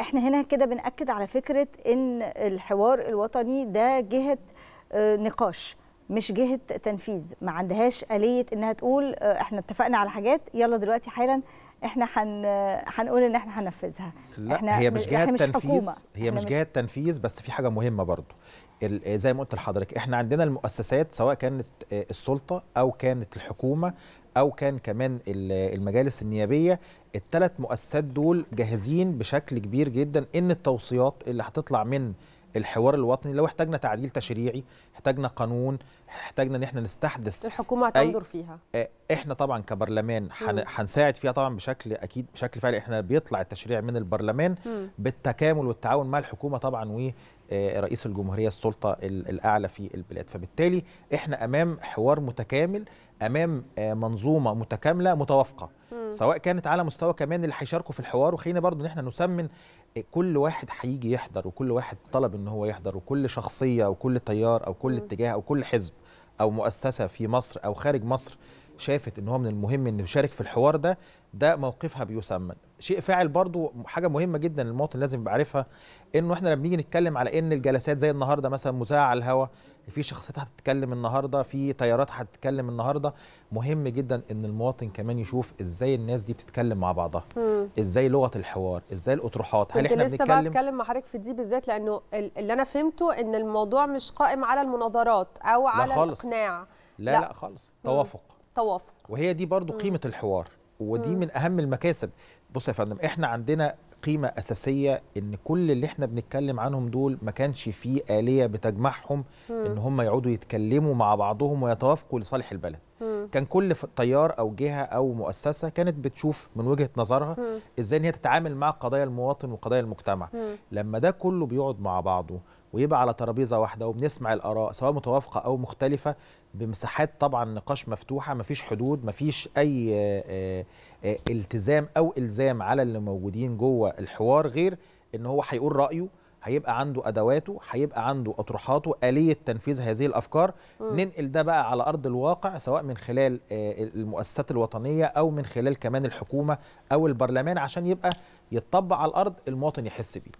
احنا هنا كده بنأكد على فكرة ان الحوار الوطني ده جهة آه، نقاش مش جهة تنفيذ ما عندهاش آلية انها تقول آه، احنا اتفقنا على حاجات يلا دلوقتي حالا احنا هنقول ان احنا هننفذها لا احنا هي مش جهة تنفيذ هي مش جهة تنفيذ بس في حاجة مهمة برضو زي ما قلت لحضرتك احنا عندنا المؤسسات سواء كانت آه، السلطه او كانت الحكومه او كان كمان المجالس النيابيه الثلاث مؤسسات دول جاهزين بشكل كبير جدا ان التوصيات اللي هتطلع من الحوار الوطني لو احتاجنا تعديل تشريعي احتاجنا قانون احتاجنا ان احنا نستحدث الحكومه هتنظر فيها آه، احنا طبعا كبرلمان هنساعد فيها طبعا بشكل اكيد بشكل فعلي احنا بيطلع التشريع من البرلمان م. بالتكامل والتعاون مع الحكومه طبعا ورئيس آه، الجمهوريه السلطه الاعلى في البلاد فبالتالي احنا امام حوار متكامل امام آه، منظومه متكامله متوافقه سواء كانت على مستوى كمان اللي هيشاركوا في الحوار وخلينا برضو ان احنا نسمن آه، كل واحد هيجي يحضر وكل واحد طلب ان هو يحضر وكل شخصيه وكل كل تيار او كل اتجاه او كل حزب او مؤسسه في مصر او خارج مصر شافت ان هو من المهم ان يشارك في الحوار ده ده موقفها بيسمى شيء فاعل برضو حاجه مهمه جدا المواطن لازم يبقى عارفها انه احنا لما بنيجي نتكلم على ان الجلسات زي النهارده مثلا مذاعه على الهواء في شخصيات هتتكلم النهارده في تيارات هتتكلم النهارده مهم جدا ان المواطن كمان يشوف ازاي الناس دي بتتكلم مع بعضها مم. ازاي لغه الحوار ازاي الاطروحات هل احنا لسه بنتكلم بقى بتكلم مع حضرتك في دي بالذات لانه اللي انا فهمته ان الموضوع مش قائم على المناظرات او على الاقناع لا لا, لا خالص توافق توافق وهي دي برضو قيمه الحوار ودي م. من اهم المكاسب بص يا فندم احنا عندنا قيمه اساسيه ان كل اللي احنا بنتكلم عنهم دول ما كانش فيه اليه بتجمعهم م. ان هم يقعدوا يتكلموا مع بعضهم ويتوافقوا لصالح البلد م. كان كل تيار او جهه او مؤسسه كانت بتشوف من وجهه نظرها م. ازاي ان هي تتعامل مع قضايا المواطن وقضايا المجتمع م. لما ده كله بيقعد مع بعضه ويبقى على ترابيزه واحده وبنسمع الاراء سواء متوافقه او مختلفه بمساحات طبعا نقاش مفتوحه مفيش حدود مفيش اي آه، آه، آه، التزام او الزام على اللي موجودين جوه الحوار غير ان هو هيقول رايه هيبقى عنده ادواته هيبقى عنده اطروحاته اليه تنفيذ هذه الافكار م. ننقل ده بقى على ارض الواقع سواء من خلال المؤسسات الوطنيه او من خلال كمان الحكومه او البرلمان عشان يبقى يتطبق على الارض المواطن يحس بيه